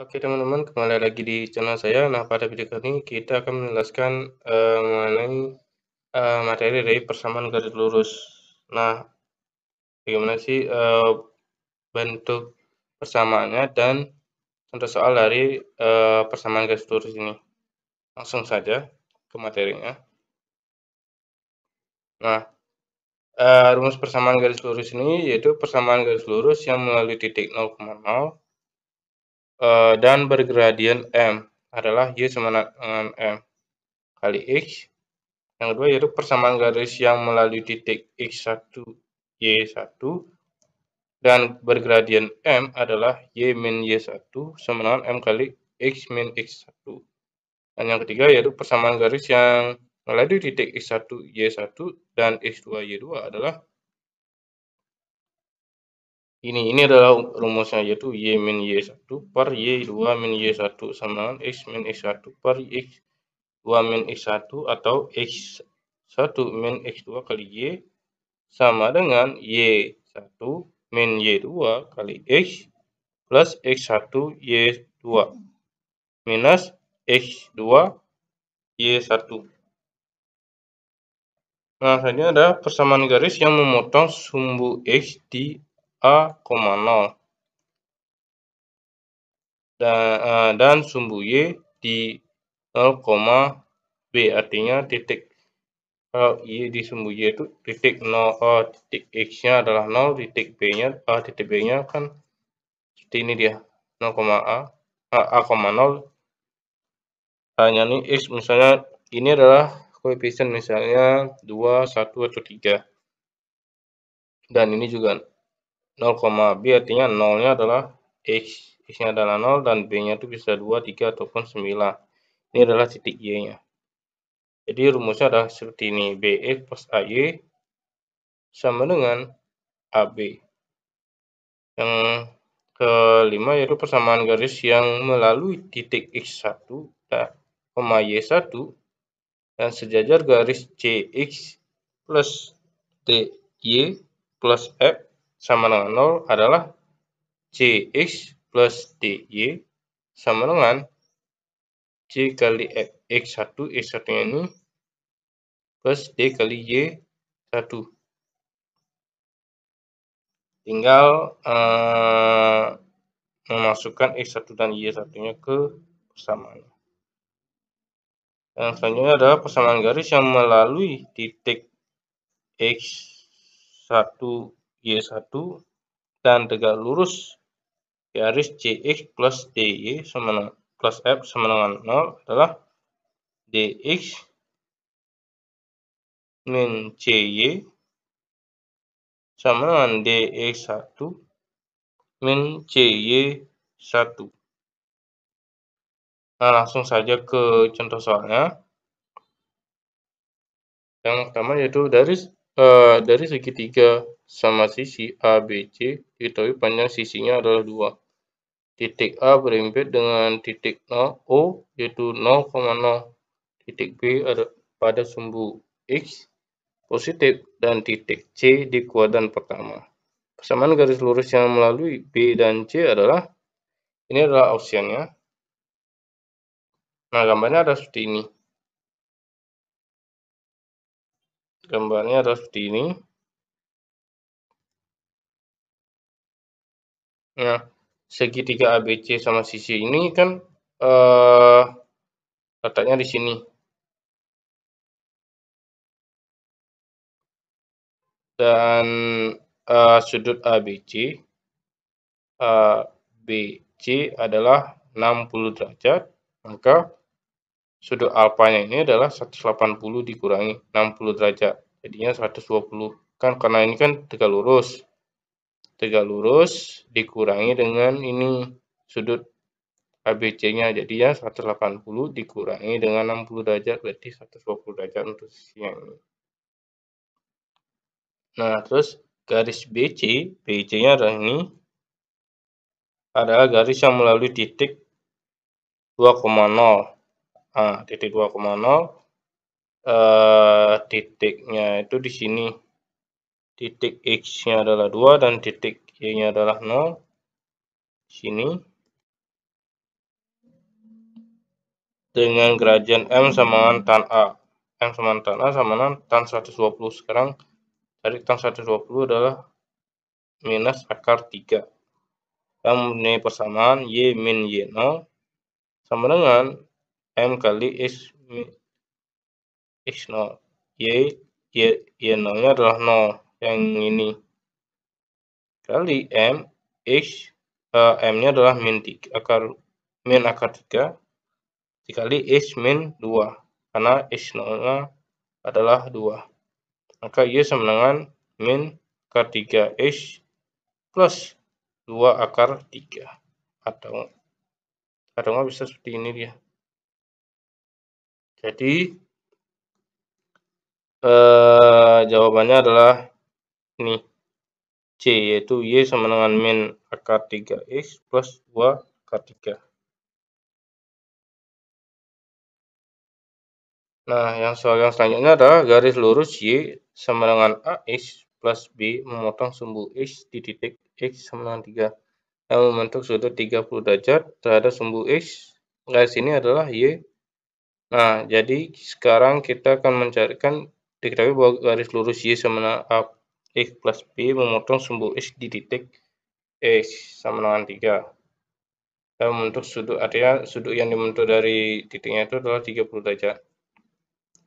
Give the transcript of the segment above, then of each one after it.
Oke teman-teman, kembali lagi di channel saya. Nah, pada video kali ini kita akan menjelaskan uh, mengenai uh, materi dari persamaan garis lurus. Nah, bagaimana sih uh, bentuk persamaannya dan contoh soal dari uh, persamaan garis lurus ini. Langsung saja ke materinya. Nah, uh, rumus persamaan garis lurus ini yaitu persamaan garis lurus yang melalui titik 0,0 Eh, dan bergradien M adalah Y sama dengan M kali X. Yang kedua yaitu persamaan garis yang melalui titik X1, Y1 dan bergradien M adalah Y min Y1 sama dengan M kali X min X1. Dan yang ketiga yaitu persamaan garis yang melalui titik X1, Y1 dan X2, Y2 adalah ini ini adalah rumusnya yaitu y min y1 per y2 min y1 sama x min x1 per x2 min x1 atau x1 min x2 kali y sama dengan y1 min y2 kali x plus x1 y2 minus x2 y1 Nah, selanjutnya ada persamaan garis yang memotong sumbu X di A A,0 dan, eh, dan sumbu Y di 0, B artinya titik kalau Y di sumbu Y itu titik 0 oh, eh, titik X-nya adalah 0 titik B-nya A eh, titik B-nya kan seperti ini dia 0, A A, 0 hanya nah, ini X misalnya ini adalah koefisien misalnya 2, 1, atau 3 dan ini juga 0, B artinya 0-nya adalah X. X-nya adalah 0 dan B-nya itu bisa 2, 3, ataupun 9. Ini adalah titik Y-nya. Jadi rumusnya adalah seperti ini. BX plus AY sama dengan AB. Yang kelima yaitu persamaan garis yang melalui titik X1 eh, Y1 dan sejajar garis CX plus TY plus F sama dengan 0 adalah CX plus DY sama dengan C kali X1, X1 ini plus D kali Y1. Tinggal uh, memasukkan X1 dan Y1-nya ke persamaan. Yang selanjutnya adalah persamaan garis yang melalui titik X1, Y1 dan tegak lurus garis CX plus DY sama dengan, plus F sama dengan 0 adalah DX min CY sama dengan DX1 min CY1. Nah, langsung saja ke contoh soalnya. Yang pertama yaitu dari, uh, dari segitiga sama sisi ABC diketahui panjang sisinya adalah 2. Titik A berempit dengan titik 0, O yaitu 0,0. Titik B ada pada sumbu X positif dan titik C di kuadran pertama. Persamaan garis lurus yang melalui B dan C adalah ini adalah opsiannya. Nah, gambarnya ada seperti ini. Gambarnya ada seperti ini. ya segitiga ABC sama sisi ini kan eh, letaknya di sini. Dan eh, sudut ABC eh, BC adalah 60 derajat, maka sudut alfanya ini adalah 180 dikurangi 60 derajat. Jadinya 120. Kan karena ini kan tegak lurus tegak lurus dikurangi dengan ini sudut ABC-nya. jadi ya 180 dikurangi dengan 60 derajat berarti 120 derajat untuk sisi yang ini. Nah, terus garis BC, BC-nya adalah ini adalah garis yang melalui titik 2,0. Nah, titik 2,0 eh titiknya itu di sini titik X-nya adalah 2 dan titik Y-nya adalah 0. Sini. Dengan gradient M sama tan A. M sama tan A sama tan 120. Sekarang tarik tan 120 adalah minus akar 3. Yang mempunyai persamaan Y min Y 0 sama dengan M kali X X0. Y, Y, Y 0-nya adalah 0 yang hmm. ini kali m x uh, eh, m-nya adalah min tiga, akar min akar 3 dikali x min dua karena x nolnya adalah dua maka y sama dengan min akar tiga x plus dua akar tiga atau atau nggak bisa seperti ini dia jadi eh, jawabannya adalah ini C yaitu Y sama dengan min akar 3X plus 2 akar 3. Nah, yang soal yang selanjutnya adalah garis lurus Y sama dengan AX plus B memotong sumbu X di titik X sama dengan 3 yang membentuk sudut 30 derajat terhadap sumbu X. Garis ini adalah Y. Nah, jadi sekarang kita akan mencarikan diketahui bahwa garis lurus Y sama dengan A X plus B memotong sumbu X di titik X sama dengan 3. Dan membentuk sudut, artinya sudut yang dibentuk dari titiknya itu adalah 30 derajat.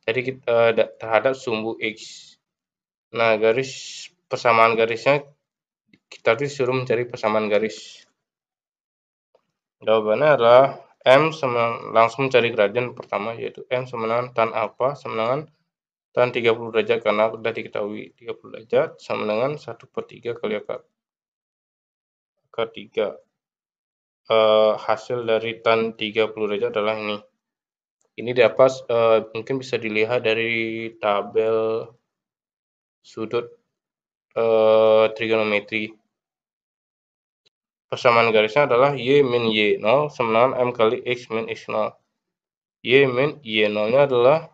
Jadi kita eh, terhadap sumbu X. Nah, garis persamaan garisnya kita disuruh mencari persamaan garis. Jawabannya adalah M sama langsung mencari gradien pertama yaitu M sama dengan tan alfa sama dengan tan 30 derajat karena sudah diketahui 30 derajat sama dengan 1 per 3 kali akar, akar 3 e, eh, hasil dari tan 30 derajat adalah ini ini dapat e, eh, mungkin bisa dilihat dari tabel sudut e, trigonometri persamaan garisnya adalah Y min Y0 sama dengan M kali X min X0 Y min Y0 nya adalah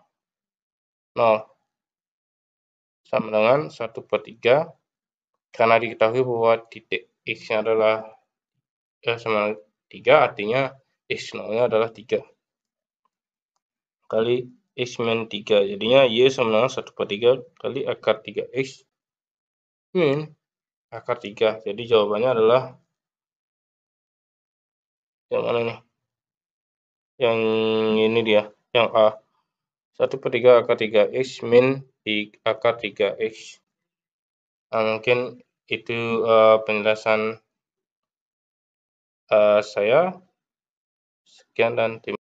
0. Sama dengan 1 per 3. Karena diketahui bahwa titik X-nya adalah eh, sama 3, artinya X0-nya adalah 3. Kali X min 3. Jadinya Y sama dengan 1 per 3 kali akar 3X min akar 3. Jadi jawabannya adalah yang mana nih? Yang ini dia, yang A. 1 per 3 akar 3x min akar 3x nah, mungkin itu uh, penjelasan uh, saya sekian dan terima